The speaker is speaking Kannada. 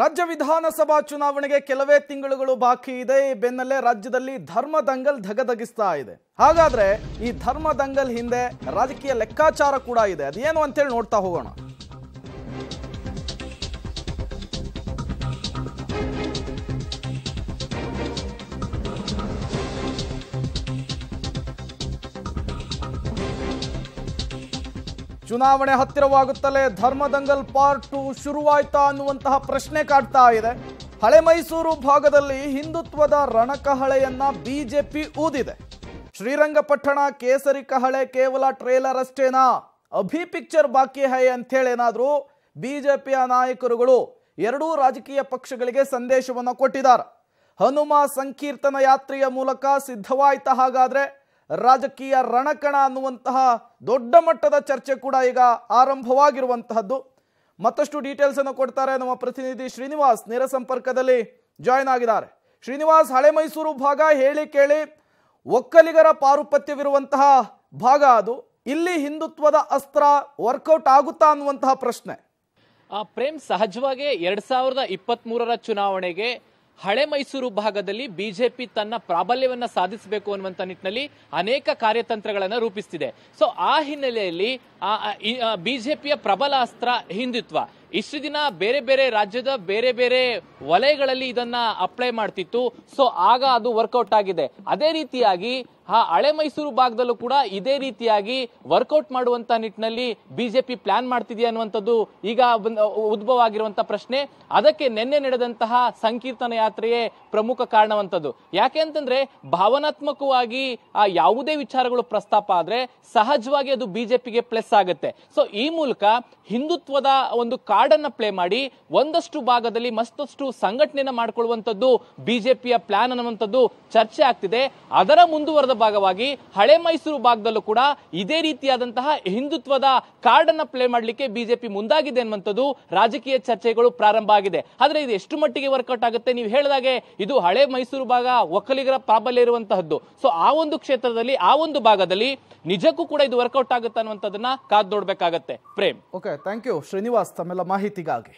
ರಾಜ್ಯ ವಿಧಾನಸಭಾ ಚುನಾವಣೆಗೆ ಕೆಲವೇ ತಿಂಗಳುಗಳು ಬಾಕಿ ಇದೆ ಈ ಬೆನ್ನಲ್ಲೇ ರಾಜ್ಯದಲ್ಲಿ ಧರ್ಮ ದಂಗಲ್ ಧಗಧಗಿಸ್ತಾ ಇದೆ ಹಾಗಾದ್ರೆ ಈ ಧರ್ಮ ದಂಗಲ್ ಹಿಂದೆ ರಾಜಕೀಯ ಲೆಕ್ಕಾಚಾರ ಕೂಡ ಇದೆ ಅದೇನು ಅಂತೇಳಿ ನೋಡ್ತಾ ಹೋಗೋಣ ಚುನಾವಣೆ ಹತ್ತಿರವಾಗುತ್ತಲೇ ಧರ್ಮದಂಗಲ್ ಪಾರ್ಟ್ ಟು ಶುರುವಾಯ್ತಾ ಅನ್ನುವಂತಹ ಪ್ರಶ್ನೆ ಕಾಡ್ತಾ ಇದೆ ಹಳೆ ಮೈಸೂರು ಭಾಗದಲ್ಲಿ ಹಿಂದುತ್ವದ ರಣಕಹಳೆಯನ್ನ ಬಿಜೆಪಿ ಊದಿದೆ ಶ್ರೀರಂಗಪಟ್ಟಣ ಕೇಸರಿ ಕಹಳೆ ಕೇವಲ ಟ್ರೇಲರ್ ಅಷ್ಟೇನಾ ಅಭಿ ಪಿಕ್ಚರ್ ಬಾಕಿ ಹೈ ಜೆ ಪಿಯ ನಾಯಕರುಗಳು ಎರಡೂ ರಾಜಕೀಯ ಪಕ್ಷಗಳಿಗೆ ಸಂದೇಶವನ್ನು ಕೊಟ್ಟಿದ್ದಾರೆ ಹನುಮ ಸಂಕೀರ್ತನ ಯಾತ್ರೆಯ ಮೂಲಕ ಸಿದ್ಧವಾಯ್ತ ಹಾಗಾದ್ರೆ ರಾಜಕೀಯ ರಣಕಣ ಅನ್ನುವಂತಹ ದೊಡ್ಡ ಮಟ್ಟದ ಚರ್ಚೆ ಕೂಡ ಈಗ ಆರಂಭವಾಗಿರುವಂತಹದ್ದು ಮತ್ತಷ್ಟು ಡೀಟೇಲ್ಸ್ ಅನ್ನು ಕೊಡ್ತಾರೆ ನಮ್ಮ ಪ್ರತಿನಿಧಿ ಶ್ರೀನಿವಾಸ್ ನೇರ ಸಂಪರ್ಕದಲ್ಲಿ ಜಾಯ್ನ್ ಆಗಿದ್ದಾರೆ ಶ್ರೀನಿವಾಸ್ ಹಳೆ ಮೈಸೂರು ಭಾಗ ಹೇಳಿ ಕೇಳಿ ಒಕ್ಕಲಿಗರ ಪಾರುಪತ್ಯವಿರುವಂತಹ ಭಾಗ ಅದು ಇಲ್ಲಿ ಹಿಂದುತ್ವದ ಅಸ್ತ್ರ ವರ್ಕೌಟ್ ಆಗುತ್ತಾ ಅನ್ನುವಂತಹ ಪ್ರಶ್ನೆ ಪ್ರೇಮ್ ಸಹಜವಾಗಿ ಎರಡ್ ಸಾವಿರದ ಇಪ್ಪತ್ತ್ ಚುನಾವಣೆಗೆ ಹಳೆ ಮೈಸೂರು ಭಾಗದಲ್ಲಿ ಬಿಜೆಪಿ ತನ್ನ ಪ್ರಾಬಲ್ಯವನ್ನ ಸಾಧಿಸಬೇಕು ಅನ್ನುವಂತ ನಿಟ್ಟಿನಲ್ಲಿ ಅನೇಕ ಕಾರ್ಯತಂತ್ರಗಳನ್ನು ರೂಪಿಸ್ತಿದೆ ಸೊ ಆ ಹಿನ್ನೆಲೆಯಲ್ಲಿ ಬಿಜೆಪಿಯ ಪ್ರಬಲ ಅಸ್ತ್ರ ಹಿಂದುತ್ವ ಇಷ್ಟು ದಿನ ಬೇರೆ ಬೇರೆ ರಾಜ್ಯದ ಬೇರೆ ಬೇರೆ ವಲಯಗಳಲ್ಲಿ ಇದನ್ನ ಅಪ್ಲೈ ಮಾಡ್ತಿತ್ತು ಸೊ ಆಗ ಅದು ವರ್ಕೌಟ್ ಆಗಿದೆ ಅದೇ ರೀತಿಯಾಗಿ ಆ ಹಳೆ ಮೈಸೂರು ಭಾಗದಲ್ಲೂ ಕೂಡ ಇದೇ ರೀತಿಯಾಗಿ ವರ್ಕೌಟ್ ಮಾಡುವಂತ ನಿಟ್ಟಿನಲ್ಲಿ ಬಿಜೆಪಿ ಪ್ಲಾನ್ ಮಾಡ್ತಿದೆಯಾ ಅನ್ನುವಂಥದ್ದು ಈಗ ಉದ್ಭವ ಆಗಿರುವಂತ ಪ್ರಶ್ನೆ ಅದಕ್ಕೆ ನಿನ್ನೆ ನಡೆದಂತಹ ಸಂಕೀರ್ತನ ಯಾತ್ರೆಯೇ ಪ್ರಮುಖ ಕಾರಣವಂಥದ್ದು ಯಾಕೆ ಅಂತಂದ್ರೆ ಭಾವನಾತ್ಮಕವಾಗಿ ಆ ಯಾವುದೇ ವಿಚಾರಗಳು ಪ್ರಸ್ತಾಪ ಆದ್ರೆ ಸಹಜವಾಗಿ ಅದು ಬಿಜೆಪಿಗೆ ಪ್ಲಸ್ ಆಗುತ್ತೆ ಸೊ ಈ ಮೂಲಕ ಹಿಂದುತ್ವದ ಒಂದು ಕಾರ್ಡನ್ನು ಪ್ಲೇ ಮಾಡಿ ಒಂದಷ್ಟು ಭಾಗದಲ್ಲಿ ಮತ್ತಷ್ಟು ಸಂಘಟನೆಯನ್ನು ಮಾಡಿಕೊಳ್ಳುವಂಥದ್ದು ಬಿಜೆಪಿಯ ಪ್ಲಾನ್ ಅನ್ನುವಂಥದ್ದು ಚರ್ಚೆ ಆಗ್ತಿದೆ ಅದರ ಮುಂದುವರೆದ ಭಾಗವಾಗಿ ಹಳೆ ಮೈಸೂರು ಭಾಗದಲ್ಲೂ ಕೂಡ ಇದೇ ರೀತಿಯಾದಂತಹ ಹಿಂದುತ್ವದ ಅನ್ನ ಪ್ಲೇ ಮಾಡಲಿಕ್ಕೆ ಬಿಜೆಪಿ ಮುಂದಾಗಿದೆ ಅನ್ನುವಂಥದ್ದು ರಾಜಕೀಯ ಚರ್ಚೆಗಳು ಪ್ರಾರಂಭ ಆಗಿದೆ ಆದರೆ ಇದು ಎಷ್ಟು ಮಟ್ಟಿಗೆ ವರ್ಕೌಟ್ ಆಗುತ್ತೆ ನೀವು ಹೇಳಿದಾಗೆ ಇದು ಹಳೆ ಮೈಸೂರು ಭಾಗ ಒಕ್ಕಲಿಗರ ಪ್ರಾಬಲ್ಯ ಇರುವಂತಹದ್ದು ಸೊ ಆ ಒಂದು ಕ್ಷೇತ್ರದಲ್ಲಿ ಆ ಒಂದು ಭಾಗದಲ್ಲಿ ನಿಜಕ್ಕೂ ಕೂಡ ಇದು ವರ್ಕೌಟ್ ಆಗುತ್ತೆ ಅನ್ನುವಂಥದ್ದನ್ನ ಕಾದ್ ನೋಡ್ಬೇಕಾಗತ್ತೆ Prem okay thank you Srinivas ತಮ್ಮೆಲ್ಲ ಮಾಹಿತಿಗಾಗಿ